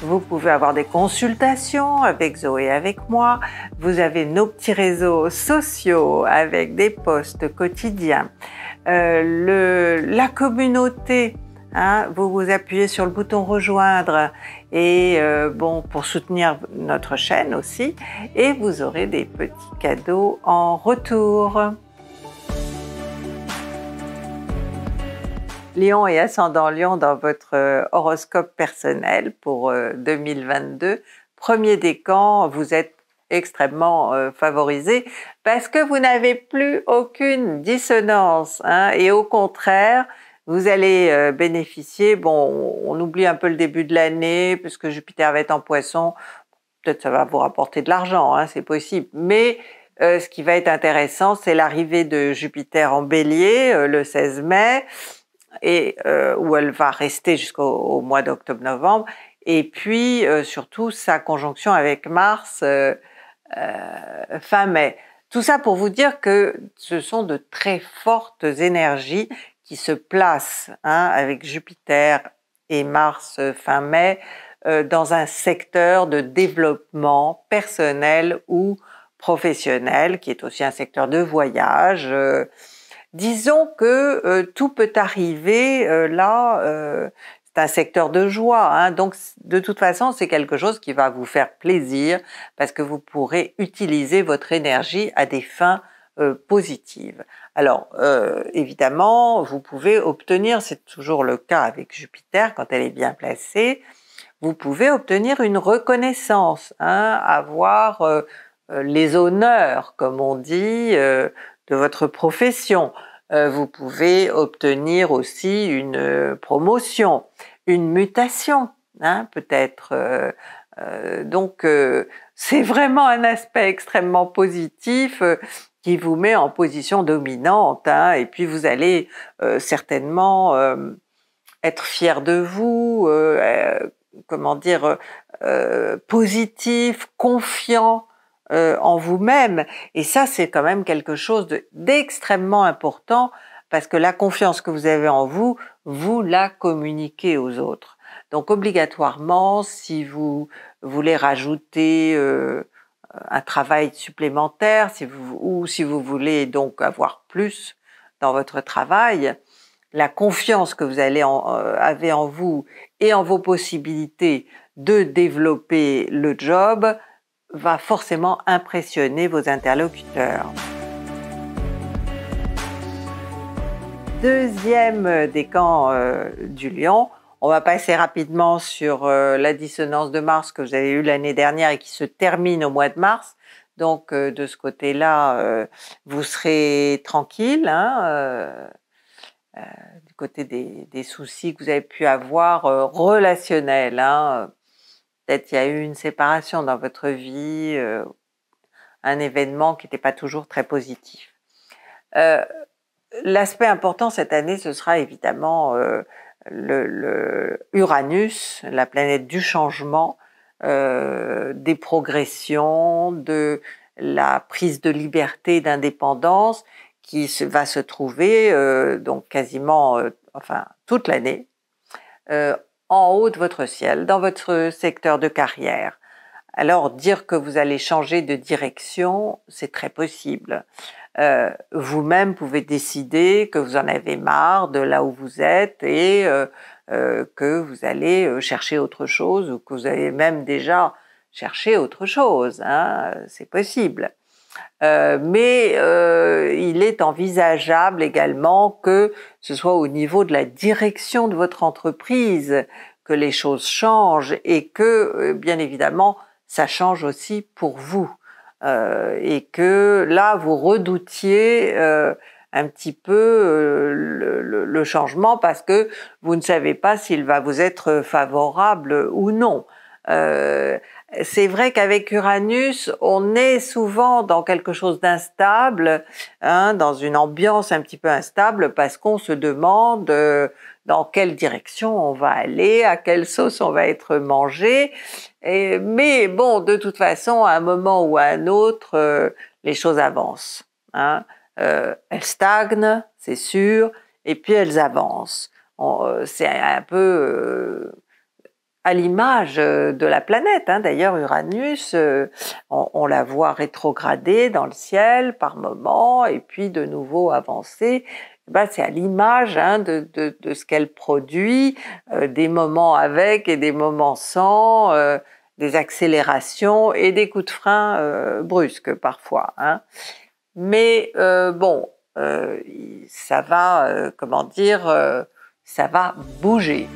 Vous pouvez avoir des consultations avec Zoé, et avec moi. Vous avez nos petits réseaux sociaux avec des posts quotidiens. Euh, la communauté hein, vous vous appuyez sur le bouton rejoindre et euh, bon pour soutenir notre chaîne aussi et vous aurez des petits cadeaux en retour. Lion et ascendant Lion dans votre euh, horoscope personnel pour 2022. Euh, Premier décan, vous êtes extrêmement euh, favorisé parce que vous n'avez plus aucune dissonance hein, et au contraire, vous allez bénéficier, bon, on oublie un peu le début de l'année puisque Jupiter va être en poisson, peut-être ça va vous rapporter de l'argent, hein, c'est possible, mais ce qui va être intéressant, c'est l'arrivée de Jupiter en bélier le 16 mai et euh, où elle va rester jusqu'au mois d'octobre-novembre. Et puis, euh, surtout, sa conjonction avec Mars euh, euh, fin mai. Tout ça pour vous dire que ce sont de très fortes énergies qui se placent hein, avec Jupiter et Mars euh, fin mai euh, dans un secteur de développement personnel ou professionnel, qui est aussi un secteur de voyage. Disons que euh, tout peut arriver euh, là. Euh, c'est un secteur de joie, hein. donc de toute façon c'est quelque chose qui va vous faire plaisir parce que vous pourrez utiliser votre énergie à des fins positives. Alors évidemment vous pouvez obtenir, c'est toujours le cas avec Jupiter quand elle est bien placée, vous pouvez obtenir une reconnaissance, hein, avoir les honneurs comme on dit de votre profession. Euh, vous pouvez obtenir aussi une euh, promotion, une mutation, hein, peut-être. Euh, donc, c'est vraiment un aspect extrêmement positif qui vous met en position dominante, hein, et puis vous allez certainement être fier de vous, comment dire, positif, confiant euh, en vous-même. Et ça, c'est quand même quelque chose d'extrêmement important parce que la confiance que vous avez en vous, vous la communiquez aux autres. Donc obligatoirement, si vous voulez rajouter euh, un travail supplémentaire, ou si vous voulez donc avoir plus dans votre travail, la confiance que vous allez euh, avez en vous et en vos possibilités de développer le job va forcément impressionner vos interlocuteurs. Deuxième des camps euh, du lion, on va passer rapidement sur euh, la dissonance de Mars que vous avez eue l'année dernière et qui se termine au mois de mars. Donc euh, de ce côté-là, vous serez tranquille. Hein, du côté des, soucis que vous avez pu avoir relationnels. Hein, Peut-être il y a eu une séparation dans votre vie, euh, un événement qui n'était pas toujours très positif. Euh, l'aspect important cette année, ce sera évidemment euh, le, Uranus, la planète du changement, des progressions, de la prise de liberté, d'indépendance, qui va se trouver donc quasiment, enfin toute l'année, en haut de votre ciel, dans votre secteur de carrière. Alors dire que vous allez changer de direction, c'est très possible. Euh, vous-même pouvez décider que vous en avez marre de là où vous êtes et euh, euh, que vous allez chercher autre chose ou que vous avez même déjà cherché autre chose. Hein. c'est possible. Euh, mais euh, il est envisageable également que ce soit au niveau de la direction de votre entreprise que les choses changent et que, euh, bien évidemment, ça change aussi pour vous. et que là, vous redoutiez un petit peu le, changement parce que vous ne savez pas s'il va vous être favorable ou non c'est vrai qu'avec Uranus, on est souvent dans quelque chose d'instable, hein, dans une ambiance un petit peu instable, parce qu'on se demande euh, dans quelle direction on va aller, à quelle sauce on va être mangé. mais bon, de toute façon, à un moment ou à un autre, euh, les choses avancent. Hein. Euh, elles stagnent, c'est sûr, et puis elles avancent. C'est un peu à l'image euh, de la planète. Hein. D'ailleurs, Uranus, euh, on, la voit rétrograder dans le ciel par moments et puis de nouveau avancer. Eh ben, c'est à l'image hein, de, ce qu'elle produit, euh, des moments avec et des moments sans, des accélérations et des coups de frein brusques parfois. Hein. Mais bon, ça va, comment dire, ça va bouger.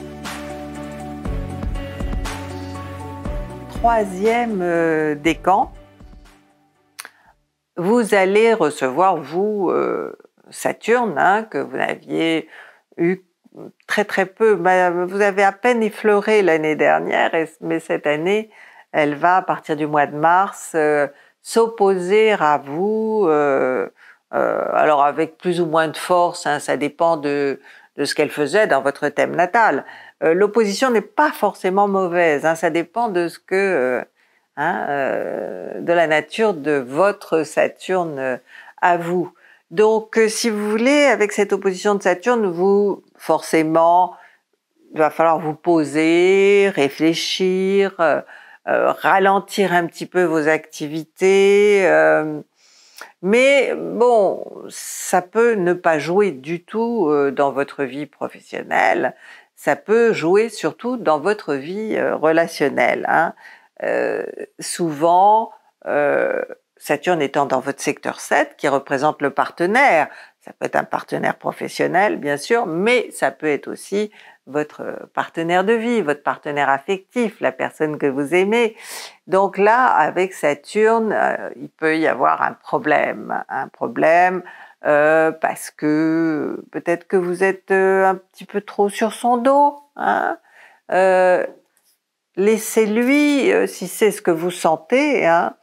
troisième euh, décan, vous allez recevoir, vous, euh, Saturne, hein, que vous aviez eu très très peu, bah, vous avez à peine effleuré l'année dernière, mais cette année, elle va, à partir du mois de mars, euh, s'opposer à vous, alors avec plus ou moins de force, hein, ça dépend de ce qu'elle faisait dans votre thème natal, euh, l'opposition n'est pas forcément mauvaise. Hein. ça dépend de ce que, euh, hein, euh, de la nature de votre Saturne à vous. Donc, si vous voulez, avec cette opposition de Saturne, vous forcément, il va falloir vous poser, réfléchir, ralentir un petit peu vos activités. mais bon, ça peut ne pas jouer du tout dans votre vie professionnelle ça peut jouer surtout dans votre vie euh, relationnelle. Hein. Euh, souvent, euh, Saturne étant dans votre secteur 7, qui représente le partenaire, ça peut être un partenaire professionnel, bien sûr, mais ça peut être aussi votre partenaire de vie, votre partenaire affectif, la personne que vous aimez. Donc là, avec Saturne, il peut y avoir un problème, un problème euh, parce que peut-être que vous êtes euh, un petit peu trop sur son dos. Hein. Euh, laissez-lui, si c'est ce que vous sentez, essayer hein,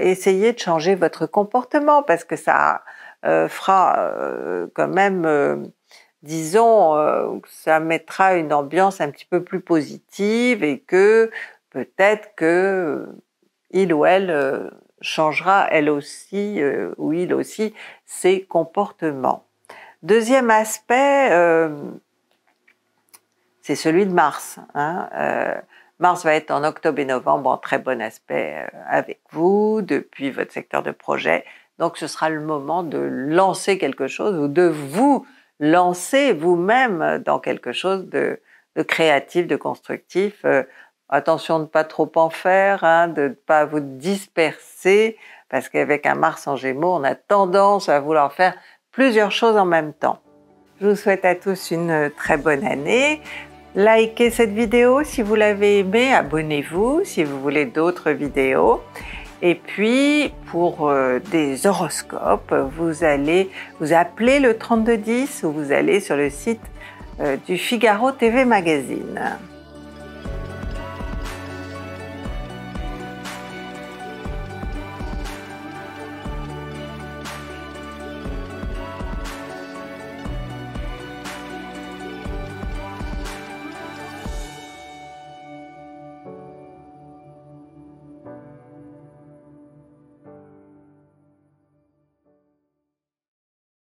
essayez de changer votre comportement parce que ça fera quand même disons, ça mettra une ambiance un petit peu plus positive et que peut-être que il ou elle changera elle aussi euh, ou il aussi ses comportements. Deuxième aspect, euh, c'est celui de Mars. Hein. Euh, Mars va être en octobre et novembre en très bon aspect avec vous, depuis votre secteur de projet. Donc ce sera le moment de lancer quelque chose ou de vous lancer vous-même dans quelque chose de créatif, de constructif attention de ne pas trop en faire, hein, de ne pas vous disperser, parce qu'avec un Mars en Gémeaux, on a tendance à vouloir faire plusieurs choses en même temps. Je vous souhaite à tous une euh, très bonne année. Likez cette vidéo si vous l'avez aimée, abonnez-vous si vous voulez d'autres vidéos. Et puis, pour euh, des horoscopes, vous allez vous appeler le 3210 ou vous allez sur le site euh, du Figaro TV Magazine.